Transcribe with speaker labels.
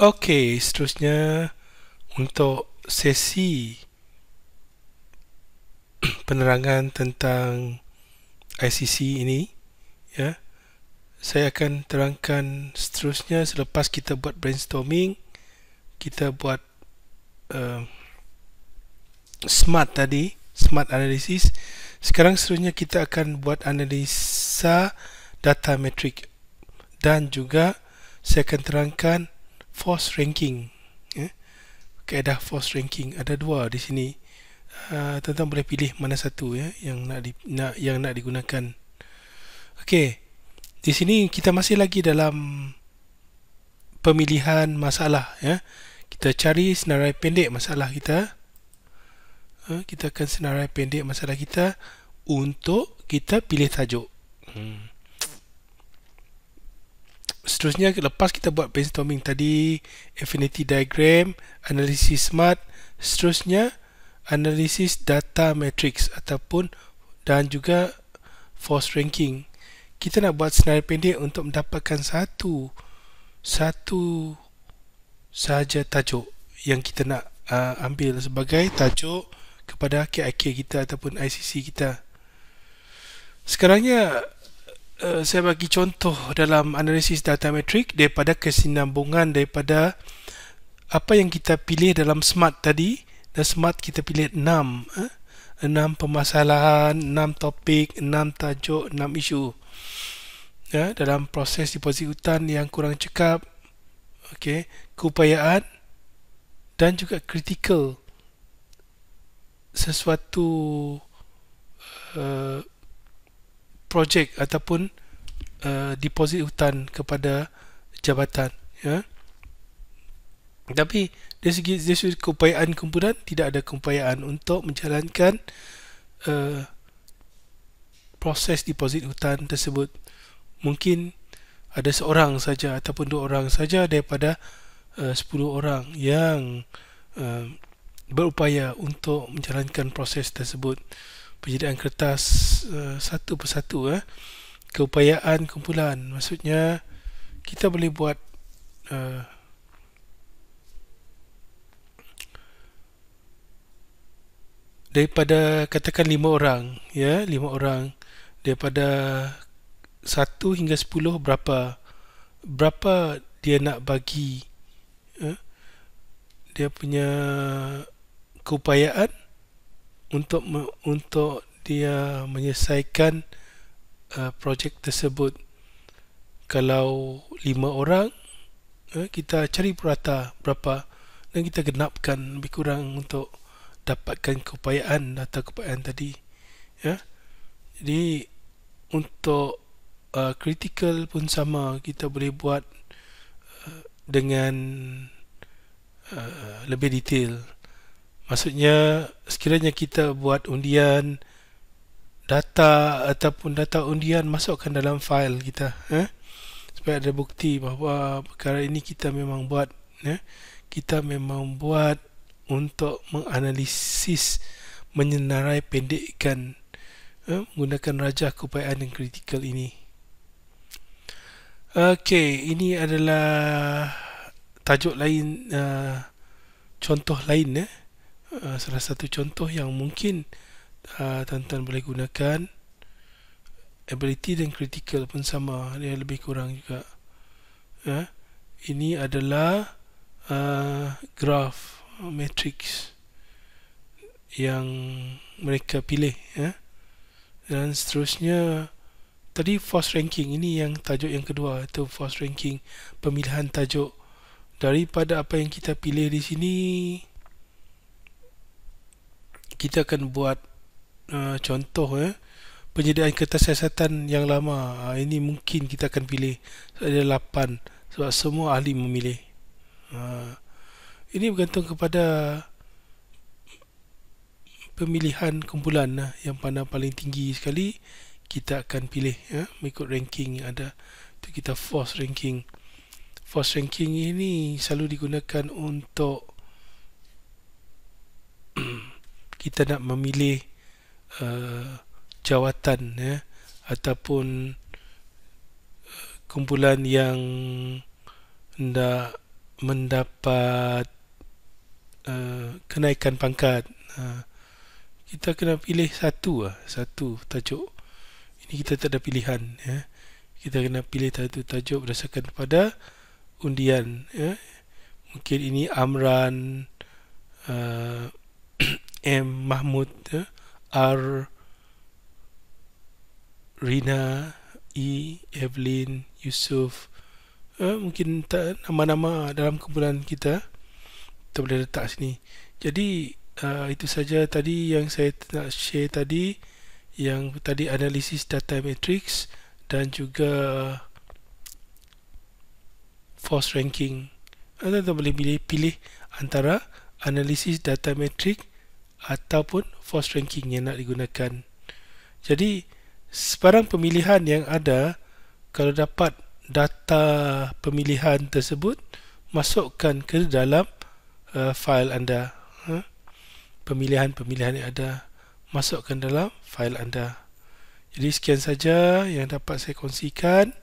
Speaker 1: Okey, seterusnya untuk sesi penerangan tentang ICC ini, ya. Saya akan terangkan seterusnya selepas kita buat brainstorming, kita buat uh, smart tadi, smart analysis. Sekarang seterusnya kita akan buat analisa data metric dan juga saya akan terangkan force ranking ya. kaedah force ranking ada dua di sini ah, tentang uh, boleh pilih mana satu ya, yang nak di, nak, yang nak digunakan Okey, di sini kita masih lagi dalam pemilihan masalah ya. kita cari senarai pendek masalah kita uh, kita akan senarai pendek masalah kita untuk kita pilih tajuk hmm seterusnya lepas kita buat brainstorming tadi affinity diagram analisis smart seterusnya analisis data matrix ataupun dan juga force ranking kita nak buat senarai pendek untuk mendapatkan satu satu sahaja tajuk yang kita nak uh, ambil sebagai tajuk kepada KIK kita ataupun ICC kita sekarangnya Eh, saya bagi contoh dalam analisis data metric daripada kesinambungan daripada apa yang kita pilih dalam smart tadi dan smart kita pilih 6 eh. enam permasalahan, enam topik, enam tajuk, enam isu ya, dalam proses deposit hutan yang kurang cekap okay, keupayaan dan juga kritikal sesuatu eh, projek ataupun uh, deposit hutan kepada jabatan ya tapi dari segi, dari segi keupayaan kumpulan tidak ada keupayaan untuk menjalankan uh, proses deposit hutan tersebut mungkin ada seorang saja ataupun dua orang saja daripada uh, 10 orang yang uh, berupaya untuk menjalankan proses tersebut penyediaan kertas uh, satu persatu eh. keupayaan kumpulan maksudnya kita boleh buat uh, daripada katakan lima orang ya lima orang daripada satu hingga sepuluh berapa berapa dia nak bagi ya? dia punya keupayaan untuk untuk dia menyelesaikan uh, projek tersebut kalau lima orang uh, kita cari perata berapa dan kita genapkan lebih kurang untuk dapatkan keupayaan atau keupayaan tadi ya jadi untuk uh, critical pun sama kita boleh buat uh, dengan uh, lebih detail Maksudnya sekiranya kita buat undian data ataupun data undian masukkan dalam fail kita eh? supaya ada bukti bahawa perkara ini kita memang buat eh? kita memang buat untuk menganalisis menyenarai pendekkan eh? menggunakan rajah keupayaan yang kritikal ini Okey, ini adalah tajuk lain uh, contoh lain eh? Eh, salah satu contoh yang mungkin uh, tuan-tuan boleh gunakan ability dan critical pun sama dia lebih kurang juga ya uh, ini adalah uh, graph matrix yang mereka pilih ya uh. dan seterusnya tadi force ranking ini yang tajuk yang kedua itu force ranking pemilihan tajuk daripada apa yang kita pilih di sini kita akan buat uh, contoh eh, penyediaan kertas siasatan yang lama uh, ini mungkin kita akan pilih ada 8 sebab semua ahli memilih uh, ini bergantung kepada pemilihan kumpulan uh, yang pandang paling tinggi sekali kita akan pilih ya, mengikut ranking yang ada itu kita force ranking force ranking ini selalu digunakan untuk kita nak memilih uh, jawatan ya ataupun uh, kumpulan yang hendak mendapat uh, kenaikan pangkat uh, kita kena pilih satu uh, satu tajuk ini kita tak ada pilihan ya kita kena pilih satu tajuk berdasarkan pada undian ya mungkin ini amran uh, M. Mahmud R. Rina E. Evelyn Yusuf eh, mungkin tak, nama-nama dalam kumpulan kita kita boleh letak sini jadi uh, itu saja tadi yang saya nak share tadi yang tadi analisis data matrix dan juga force ranking anda boleh pilih, pilih antara analisis data matrix ataupun force ranking yang nak digunakan. Jadi sebarang pemilihan yang ada kalau dapat data pemilihan tersebut masukkan ke dalam uh, file anda. Ha? Pemilihan-pemilihan yang ada masukkan dalam fail anda. Jadi sekian saja yang dapat saya kongsikan.